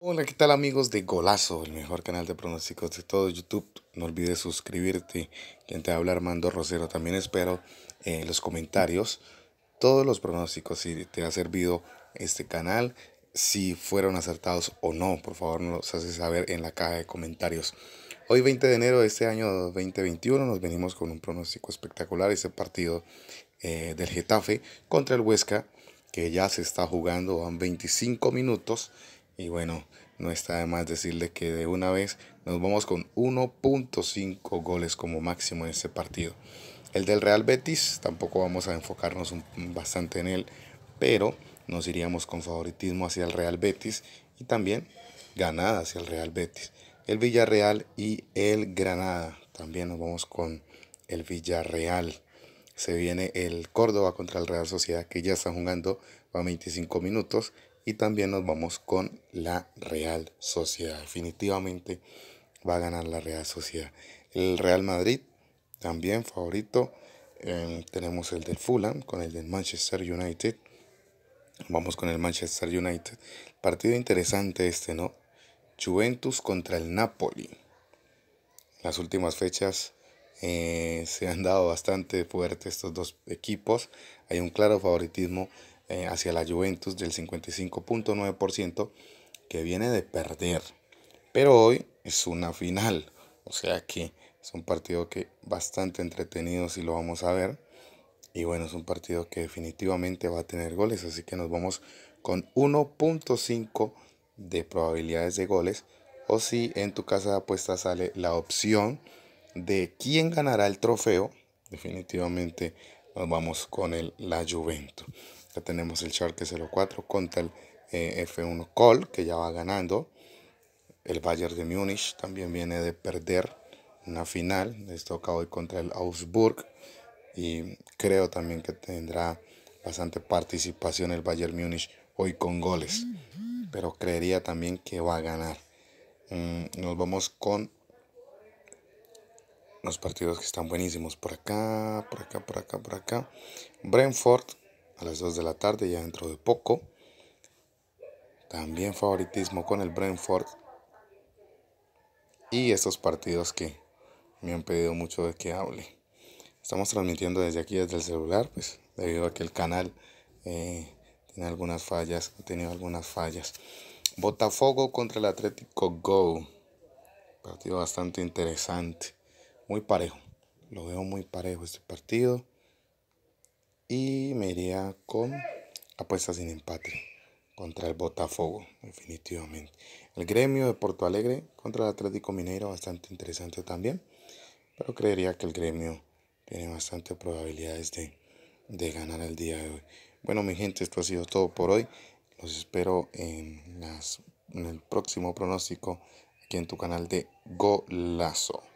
Hola, ¿qué tal amigos de Golazo, el mejor canal de pronósticos de todo YouTube? No olvides suscribirte. Quien te habla Armando Rosero. También espero en eh, los comentarios todos los pronósticos, si te ha servido este canal, si fueron acertados o no. Por favor, nos haces saber en la caja de comentarios. Hoy 20 de enero de este año 2021 nos venimos con un pronóstico espectacular. Ese partido eh, del Getafe contra el Huesca que ya se está jugando, van 25 minutos y bueno, no está de más decirle que de una vez nos vamos con 1.5 goles como máximo en este partido. El del Real Betis tampoco vamos a enfocarnos bastante en él, pero nos iríamos con favoritismo hacia el Real Betis y también ganada hacia el Real Betis. El Villarreal y el Granada. También nos vamos con el Villarreal. Se viene el Córdoba contra el Real Sociedad que ya está jugando a 25 minutos y también nos vamos con la Real Sociedad. Definitivamente va a ganar la Real Sociedad. El Real Madrid también favorito. Em, tenemos el del Fulham con el del Manchester United. Vamos con el Manchester United. Partido interesante este, ¿no? Juventus contra el Napoli. Las últimas fechas eh, se han dado bastante fuertes estos dos equipos. Hay un claro favoritismo eh, hacia la Juventus del 55.9% que viene de perder. Pero hoy es una final, o sea que es un partido que bastante entretenido si lo vamos a ver. Y bueno, es un partido que definitivamente va a tener goles, así que nos vamos con 1.5 de probabilidades de goles. O si en tu casa de apuestas sale la opción de quién ganará el trofeo, definitivamente nos vamos con el, la Juventus tenemos el Shark 04 e contra el eh, F1 Call, que ya va ganando. El Bayern de Múnich también viene de perder una final. Les toca hoy contra el Augsburg. Y creo también que tendrá bastante participación el Bayern Múnich hoy con goles. Pero creería también que va a ganar. Mm, nos vamos con los partidos que están buenísimos. Por acá, por acá, por acá, por acá. Brentford a las 2 de la tarde, ya dentro de poco. También favoritismo con el Brentford. Y estos partidos que me han pedido mucho de que hable. Estamos transmitiendo desde aquí, desde el celular, pues debido a que el canal eh, tiene algunas fallas, ha tenido algunas fallas. Botafogo contra el Atlético Go. Partido bastante interesante. Muy parejo. Lo veo muy parejo este partido. Y me iría con apuestas sin empate contra el Botafogo, definitivamente. El gremio de Porto Alegre contra el Atlético Mineiro, bastante interesante también. Pero creería que el gremio tiene bastantes probabilidades de, ganar el día de hoy. Bueno, mi gente, esto ha sido todo por hoy. Los espero en, las, en el próximo pronóstico aquí en tu canal de Golazo.